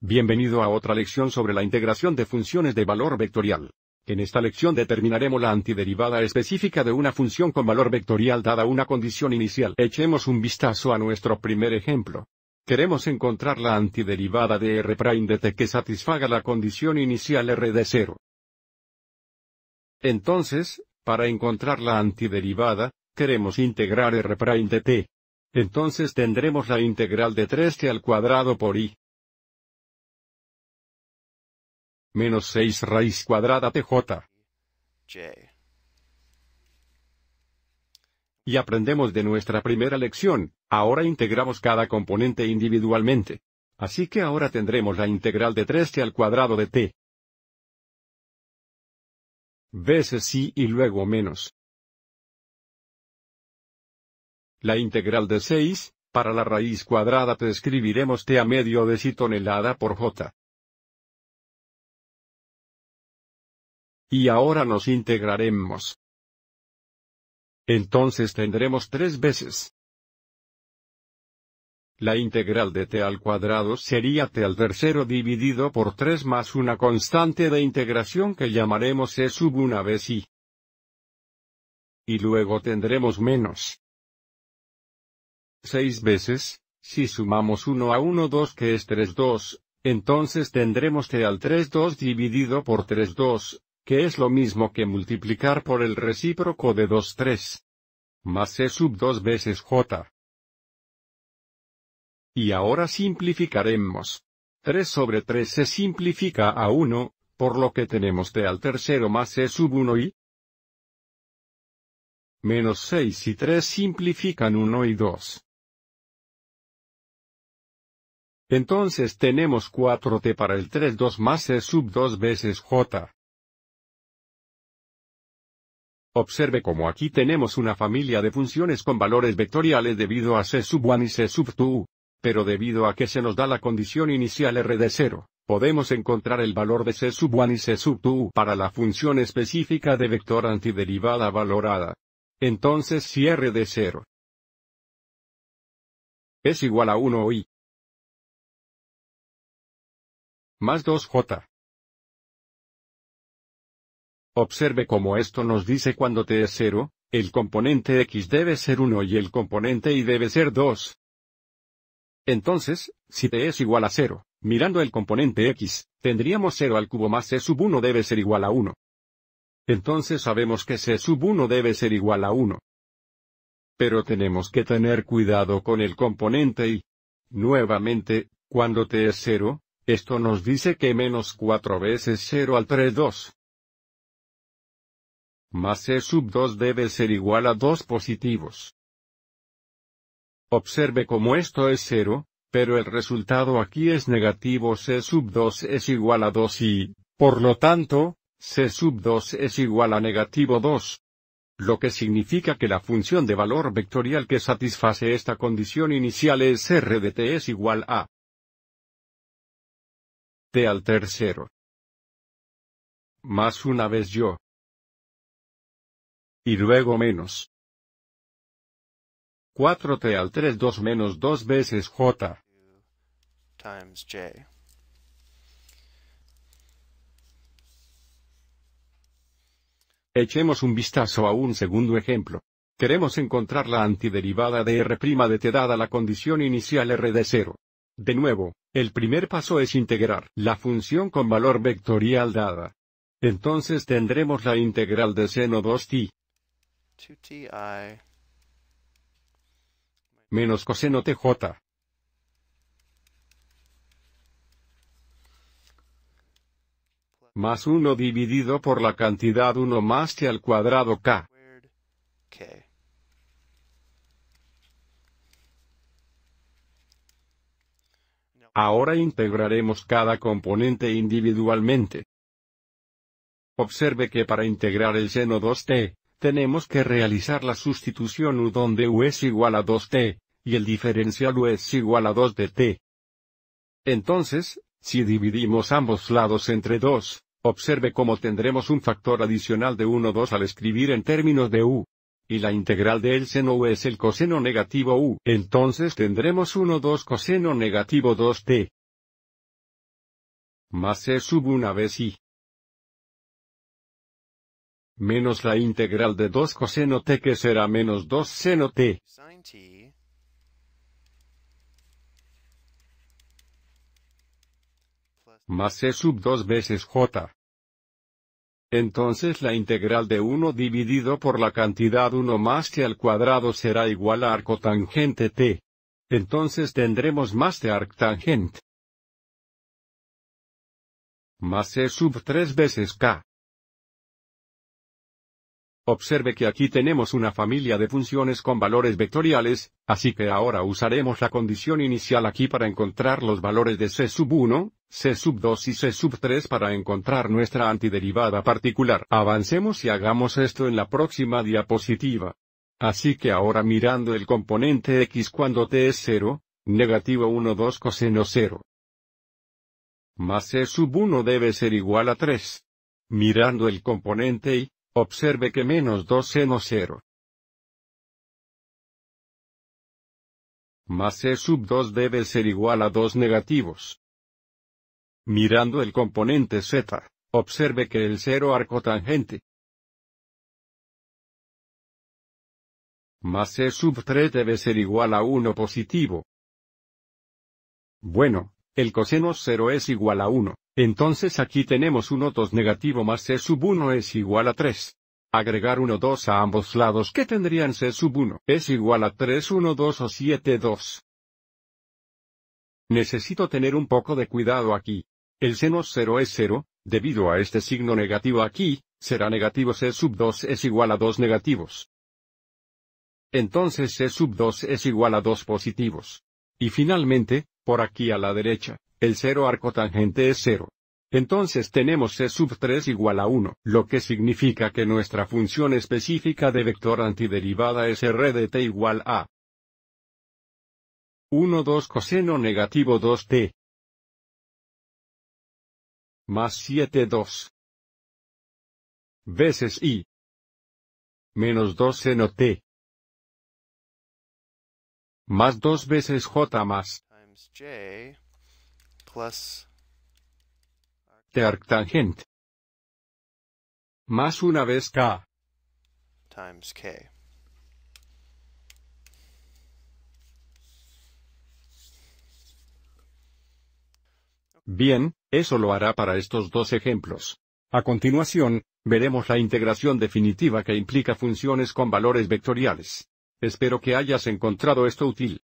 Bienvenido a otra lección sobre la integración de funciones de valor vectorial. En esta lección determinaremos la antiderivada específica de una función con valor vectorial dada una condición inicial. Echemos un vistazo a nuestro primer ejemplo. Queremos encontrar la antiderivada de R' de t que satisfaga la condición inicial R de 0. Entonces, para encontrar la antiderivada, queremos integrar R' de t. Entonces tendremos la integral de 3t al cuadrado por i. menos 6 raíz cuadrada tj. J. Y aprendemos de nuestra primera lección, ahora integramos cada componente individualmente. Así que ahora tendremos la integral de 3t al cuadrado de t. Veces sí y luego menos. La integral de 6, para la raíz cuadrada te escribiremos t a medio de si tonelada por j. Y ahora nos integraremos. Entonces tendremos tres veces. La integral de t al cuadrado sería t al tercero dividido por 3 más una constante de integración que llamaremos e sub una vez y. Y luego tendremos menos. 6 veces, si sumamos 1 a 1 2 que es 3 2, entonces tendremos t al 3 2 dividido por 3 2, que es lo mismo que multiplicar por el recíproco de 2 3. Más e sub 2 veces j. Y ahora simplificaremos. 3 sobre 3 se simplifica a 1, por lo que tenemos t al tercero más e sub 1 y menos 6 y 3 simplifican 1 y 2. Entonces tenemos 4t para el 3 2 más e sub 2 veces j. Observe como aquí tenemos una familia de funciones con valores vectoriales debido a C sub 1 y C sub 2. Pero debido a que se nos da la condición inicial R de 0, podemos encontrar el valor de C sub 1 y C sub 2 para la función específica de vector antiderivada valorada. Entonces si R de 0 es igual a 1 i más 2j Observe cómo esto nos dice cuando t es 0, el componente x debe ser 1 y el componente y debe ser 2. Entonces, si t es igual a 0, mirando el componente x, tendríamos 0 al cubo más c sub 1 debe ser igual a 1. Entonces sabemos que c sub 1 debe ser igual a 1. Pero tenemos que tener cuidado con el componente y. Nuevamente, cuando t es 0, esto nos dice que menos 4 veces 0 al 3 2 más C sub 2 debe ser igual a 2 positivos. Observe como esto es cero, pero el resultado aquí es negativo C sub 2 es igual a 2 y, por lo tanto, C sub 2 es igual a negativo 2. Lo que significa que la función de valor vectorial que satisface esta condición inicial es R de T es igual a T al tercero. Más una vez yo, y luego menos. 4t al 3 2 menos 2 veces j. Echemos un vistazo a un segundo ejemplo. Queremos encontrar la antiderivada de r' de t dada la condición inicial r de 0. De nuevo, el primer paso es integrar la función con valor vectorial dada. Entonces tendremos la integral de seno 2t menos coseno tj. Más 1 dividido por la cantidad 1 más t al cuadrado k. Ahora integraremos cada componente individualmente. Observe que para integrar el seno 2t, tenemos que realizar la sustitución U donde U es igual a 2t, y el diferencial U es igual a 2 de Entonces, si dividimos ambos lados entre 2, observe cómo tendremos un factor adicional de 1 2 al escribir en términos de U. Y la integral de el seno U es el coseno negativo U. Entonces tendremos 1 2 coseno negativo 2t. Más e sub una vez y menos la integral de 2 coseno t que será menos 2 seno t. más c sub 2 veces j. Entonces la integral de 1 dividido por la cantidad 1 más t al cuadrado será igual a arcotangente t. Entonces tendremos más de arctangente. Más c sub 3 veces k. Observe que aquí tenemos una familia de funciones con valores vectoriales, así que ahora usaremos la condición inicial aquí para encontrar los valores de C sub 1, C sub 2 y C sub 3 para encontrar nuestra antiderivada particular. Avancemos y hagamos esto en la próxima diapositiva. Así que ahora mirando el componente x cuando t es 0, negativo 1 2 coseno 0. Más C sub 1 debe ser igual a 3. Mirando el componente y, Observe que menos 2 seno 0. Más e sub 2 debe ser igual a 2 negativos. Mirando el componente z, observe que el 0 arcotangente. más e sub 3 debe ser igual a 1 positivo. Bueno, el coseno 0 es igual a 1. Entonces aquí tenemos 1 2 negativo más C sub 1 es igual a 3. Agregar 1 2 a ambos lados que tendrían C sub 1 es igual a 3 1 2 o 7 2. Necesito tener un poco de cuidado aquí. El seno 0 es 0, debido a este signo negativo aquí, será negativo C sub 2 es igual a 2 negativos. Entonces C sub 2 es igual a 2 positivos. Y finalmente, por aquí a la derecha, el cero arcotangente es cero. Entonces tenemos C sub 3 igual a 1, lo que significa que nuestra función específica de vector antiderivada es R de t igual a 1 2 coseno negativo 2t más 7 2 veces i menos 2 seno t más 2 veces j más arctangent más una vez times k. Bien, eso lo hará para estos dos ejemplos. A continuación, veremos la integración definitiva que implica funciones con valores vectoriales. Espero que hayas encontrado esto útil.